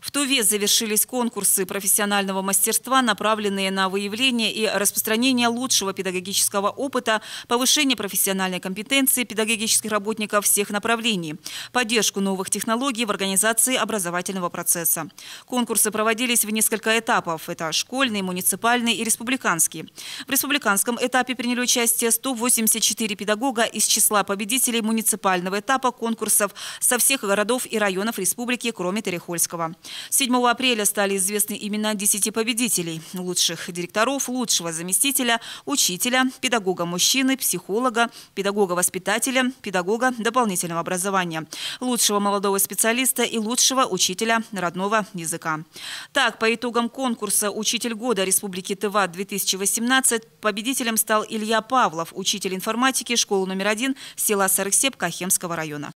В Туве завершились конкурсы профессионального мастерства, направленные на выявление и распространение лучшего педагогического опыта, повышение профессиональной компетенции педагогических работников всех направлений, поддержку новых технологий в организации образовательного процесса. Конкурсы проводились в несколько этапов. Это школьный, муниципальный и республиканский. В республиканском этапе приняли участие 184 педагога из числа победителей муниципального этапа конкурсов со всех городов и районов республики, кроме Терехольского. 7 апреля стали известны имена 10 победителей – лучших директоров, лучшего заместителя, учителя, педагога-мужчины, психолога, педагога-воспитателя, педагога дополнительного образования, лучшего молодого специалиста и лучшего учителя родного языка. Так, по итогам конкурса «Учитель года Республики Тыва-2018» победителем стал Илья Павлов, учитель информатики школы номер один села Сарыксеп Кахемского района.